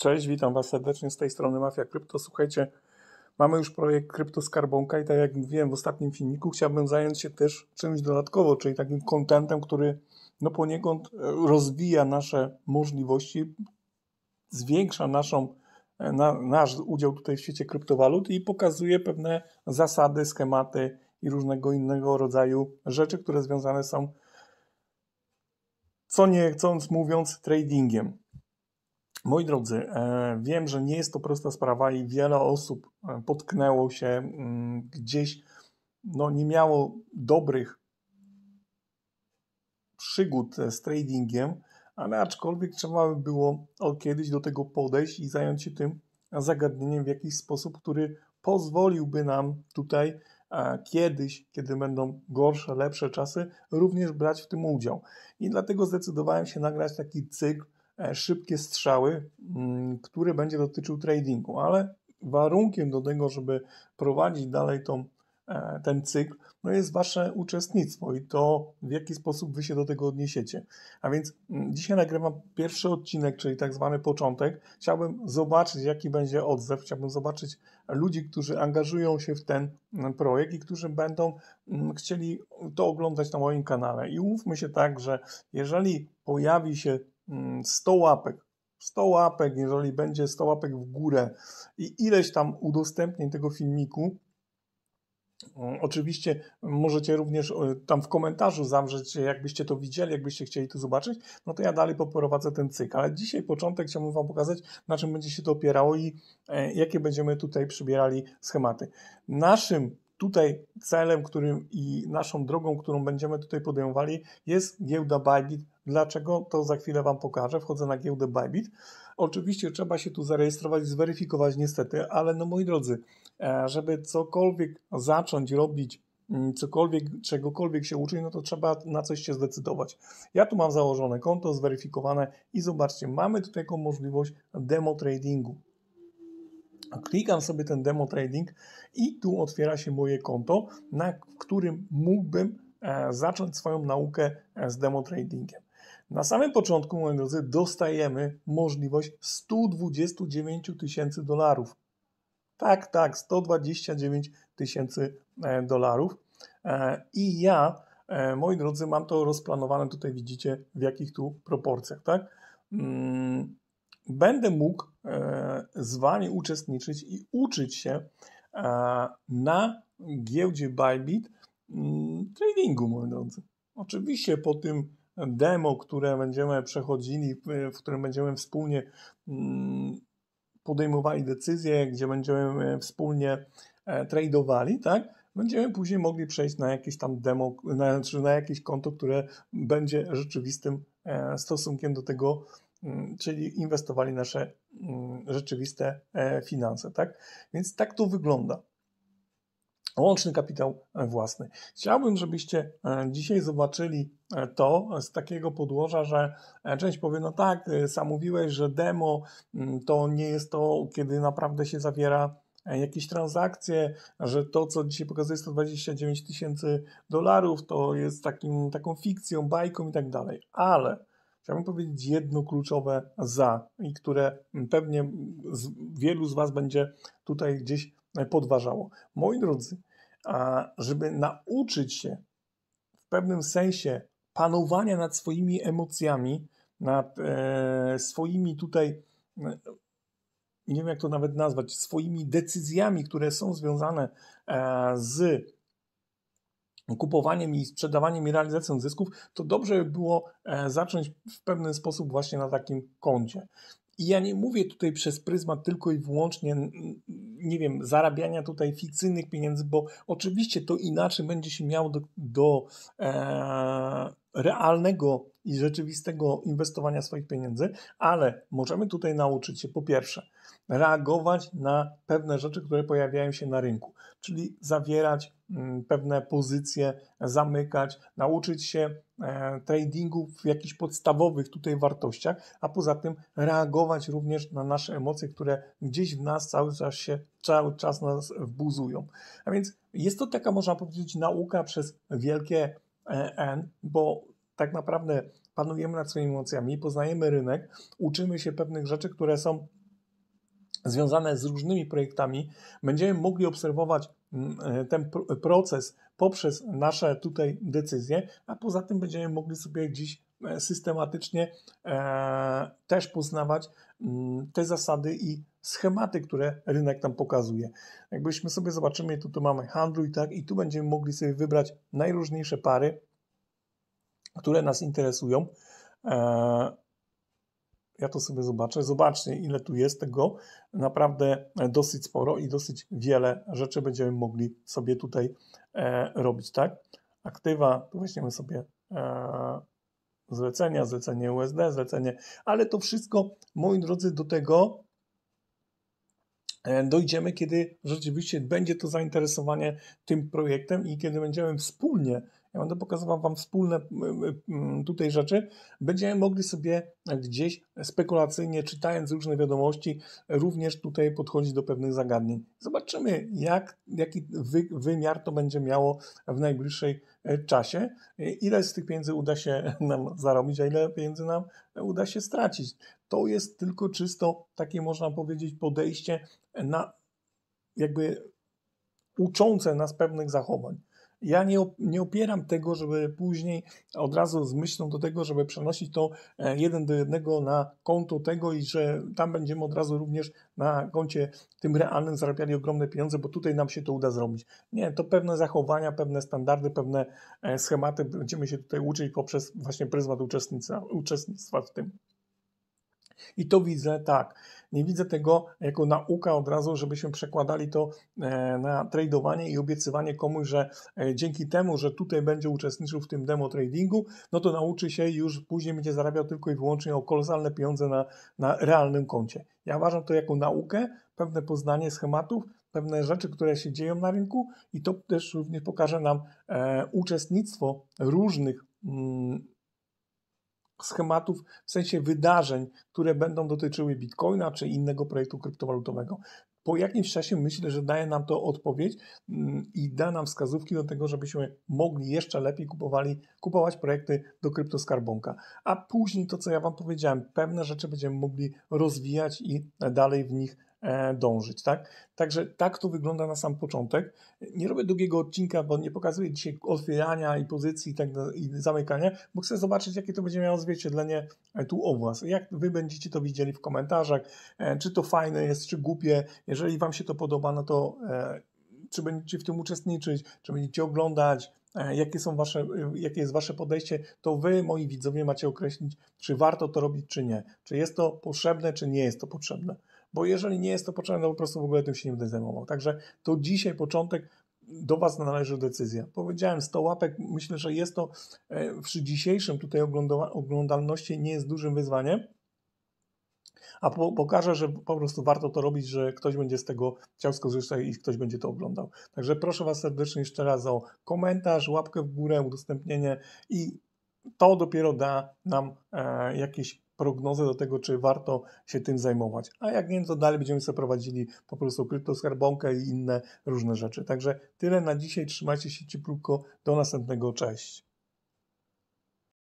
Cześć, witam Was serdecznie z tej strony Mafia Krypto. Słuchajcie, mamy już projekt kryptoskarbonka i tak jak mówiłem w ostatnim filmiku, chciałbym zająć się też czymś dodatkowo, czyli takim kontentem, który no poniekąd e, rozwija nasze możliwości, zwiększa naszą, e, na, nasz udział tutaj w świecie kryptowalut i pokazuje pewne zasady, schematy i różnego innego rodzaju rzeczy, które związane są co nie chcąc mówiąc tradingiem. Moi drodzy, e, wiem, że nie jest to prosta sprawa i wiele osób e, potknęło się mm, gdzieś, no nie miało dobrych przygód e, z tradingiem, ale aczkolwiek trzeba by było kiedyś do tego podejść i zająć się tym zagadnieniem w jakiś sposób, który pozwoliłby nam tutaj kiedyś, kiedy będą gorsze, lepsze czasy, również brać w tym udział. I dlatego zdecydowałem się nagrać taki cykl E, szybkie strzały, mm, który będzie dotyczył tradingu, ale warunkiem do tego, żeby prowadzić dalej tą, e, ten cykl, no jest Wasze uczestnictwo i to, w jaki sposób Wy się do tego odniesiecie. A więc mm, dzisiaj nagrywam pierwszy odcinek, czyli tak zwany początek. Chciałbym zobaczyć, jaki będzie odzew, chciałbym zobaczyć ludzi, którzy angażują się w ten mm, projekt i którzy będą chcieli to oglądać na moim kanale. I umówmy się tak, że jeżeli pojawi się 100 mm, łapek, 100 łapek, jeżeli będzie 100 łapek w górę i ileś tam udostępnień tego filmiku, mm, Oczywiście możecie również e, tam w komentarzu zamrzeć, jakbyście to widzieli, jakbyście chcieli to zobaczyć, no to ja dalej poprowadzę ten cykl. Ale dzisiaj początek chciałbym Wam pokazać, na czym będzie się to opierało i e, jakie będziemy tutaj przybierali schematy. Naszym Tutaj celem, którym i naszą drogą, którą będziemy tutaj podejmowali, jest giełda Bybit. Dlaczego? To za chwilę Wam pokażę. Wchodzę na giełdę Bybit. Oczywiście trzeba się tu zarejestrować, zweryfikować niestety, ale no moi drodzy, e, żeby cokolwiek zacząć robić, mm, cokolwiek, czegokolwiek się uczyć, no to trzeba na coś się zdecydować. Ja tu mam założone konto, zweryfikowane i zobaczcie, mamy tutaj taką możliwość demo tradingu. Klikam sobie ten demo trading i tu otwiera się moje konto, na którym mógłbym e, zacząć swoją naukę e, z demo tradingiem. Na samym początku, moi drodzy, dostajemy możliwość 129 tysięcy dolarów. Tak, tak, 129 tysięcy e, dolarów. I ja, moi drodzy, mam to rozplanowane, tutaj widzicie w jakich tu proporcjach, tak? Mm, będę mógł e, z Wami uczestniczyć i uczyć się e, na giełdzie Bybit mm, tradingu, moi drodzy. Oczywiście po tym demo, które będziemy przechodzili, w którym będziemy wspólnie mm, podejmowali decyzje, gdzie będziemy e, wspólnie tradowali, tak? będziemy później mogli przejść na jakieś tam demo, na, czy na jakieś konto, które będzie rzeczywistym stosunkiem do tego Mm, czyli inwestowali nasze mm, rzeczywiste e, finanse. Tak? Więc tak to wygląda. Łączny kapitał e, własny. Chciałbym, żebyście e, dzisiaj zobaczyli to z takiego podłoża, że część powie: No tak, sam mówiłeś, że demo mm, to nie jest to, kiedy naprawdę się zawiera jakieś transakcje, że to, co dzisiaj pokazuje 129 tysięcy dolarów, to jest takim, taką fikcją, bajką i tak dalej. Ale Chciałbym powiedzieć jedno kluczowe za, i które pewnie wielu z Was będzie tutaj gdzieś podważało. Moi drodzy, a żeby nauczyć się w pewnym sensie panowania nad swoimi emocjami, nad e, swoimi tutaj, e, nie wiem jak to nawet nazwać, swoimi decyzjami, które są związane e, z kupowaniem i sprzedawaniem i realizacją zysków, to dobrze by było e, zacząć w pewien sposób właśnie na takim koncie. I ja nie mówię tutaj przez pryzmat tylko i wyłącznie, nie wiem, zarabiania tutaj fikcyjnych pieniędzy, bo oczywiście to inaczej będzie się miało do, do e, realnego i rzeczywistego inwestowania swoich pieniędzy, ale możemy tutaj nauczyć się po pierwsze reagować na pewne rzeczy, które pojawiają się na rynku, czyli zawierać mm, pewne pozycje, zamykać, nauczyć się e, tradingu w jakichś podstawowych tutaj wartościach, a poza tym reagować również na nasze emocje, które gdzieś w nas cały czas się cały czas nas wbuzują. A więc jest to taka, można powiedzieć, nauka przez wielkie e, N, bo tak naprawdę panujemy nad swoimi emocjami, poznajemy rynek, uczymy się pewnych rzeczy, które są związane z różnymi projektami, będziemy mogli obserwować mm, e, ten proces poprzez nasze tutaj decyzje, a poza tym będziemy mogli sobie dziś e, systematycznie e, też poznawać mm, te zasady i schematy, które rynek nam pokazuje. Jakbyśmy sobie zobaczymy, tu, tu mamy handlu i tak, i tu będziemy mogli sobie wybrać najróżniejsze pary, które nas interesują. E, ja to sobie zobaczę. Zobaczcie, ile tu jest tego. Naprawdę dosyć sporo i dosyć wiele rzeczy będziemy mogli sobie tutaj e, robić, tak? Aktywa, tu weźmiemy sobie e, zlecenia, zlecenie USD, zlecenie, ale to wszystko, moi drodzy, do tego dojdziemy, kiedy rzeczywiście będzie to zainteresowanie tym projektem i kiedy będziemy wspólnie ja będę pokazywał Wam wspólne tutaj rzeczy, będziemy mogli sobie gdzieś spekulacyjnie, czytając różne wiadomości, również tutaj podchodzić do pewnych zagadnień. Zobaczymy, jak, jaki wy, wymiar to będzie miało w najbliższej e, czasie, ile z tych pieniędzy uda się nam zarobić, a ile pieniędzy nam uda się stracić. To jest tylko czysto takie, można powiedzieć, podejście na jakby uczące nas pewnych zachowań ja nie, nie opieram tego, żeby później od razu z myślą do tego, żeby przenosić to e, jeden do jednego na konto tego i że tam będziemy od razu również na koncie tym realnym zarabiali ogromne pieniądze, bo tutaj nam się to uda zrobić. Nie, to pewne zachowania, pewne standardy, pewne e, schematy będziemy się tutaj uczyć poprzez właśnie pryzmat uczestnictwa w tym. I to widzę tak. Nie widzę tego jako nauka od razu, żebyśmy przekładali to e, na tradowanie i obiecywanie komuś, że e, dzięki temu, że tutaj będzie uczestniczył w tym demo tradingu, no to nauczy się i już później będzie zarabiał tylko i wyłącznie o kolosalne pieniądze na, na realnym koncie. Ja uważam to jako naukę, pewne poznanie schematów, pewne rzeczy, które się dzieją na rynku i to też również pokaże nam e, uczestnictwo różnych mm, schematów, w sensie wydarzeń, które będą dotyczyły bitcoina czy innego projektu kryptowalutowego. Po jakimś czasie myślę, że daje nam to odpowiedź mm, i da nam wskazówki do tego, żebyśmy mogli jeszcze lepiej kupowali, kupować projekty do kryptoskarbonka. A później to, co ja Wam powiedziałem, pewne rzeczy będziemy mogli rozwijać i dalej w nich E, dążyć. Tak? Także tak to wygląda na sam początek. Nie robię długiego odcinka, bo nie pokazuję dzisiaj otwierania i pozycji i, tak, i zamykania, bo chcę zobaczyć, jakie to będzie miało odzwierciedlenie tu o Was. Jak Wy będziecie to widzieli w komentarzach, e, czy to fajne jest, czy głupie. Jeżeli Wam się to podoba, no to e, czy będziecie w tym uczestniczyć, czy będziecie oglądać, jakie, są wasze, jakie jest Wasze podejście, to Wy, moi widzowie, macie określić, czy warto to robić, czy nie. Czy jest to potrzebne, czy nie jest to potrzebne bo jeżeli nie jest to potrzebne, to po prostu w ogóle tym się nie będę zajmował. Także to dzisiaj początek do Was należy decyzja. Powiedziałem 100 łapek, myślę, że jest to e, przy dzisiejszym tutaj oglądalności nie jest dużym wyzwaniem, a po, pokażę, że po prostu warto to robić, że ktoś będzie z tego chciał skorzystać i ktoś będzie to oglądał. Także proszę Was serdecznie jeszcze raz o komentarz, łapkę w górę, udostępnienie i to dopiero da nam e, jakieś prognozę do tego, czy warto się tym zajmować. A jak nie, no to dalej będziemy sobie prowadzili po prostu kryptoskarbonkę i inne różne rzeczy. Także tyle na dzisiaj. Trzymajcie się cieplutko. Do następnego. Cześć.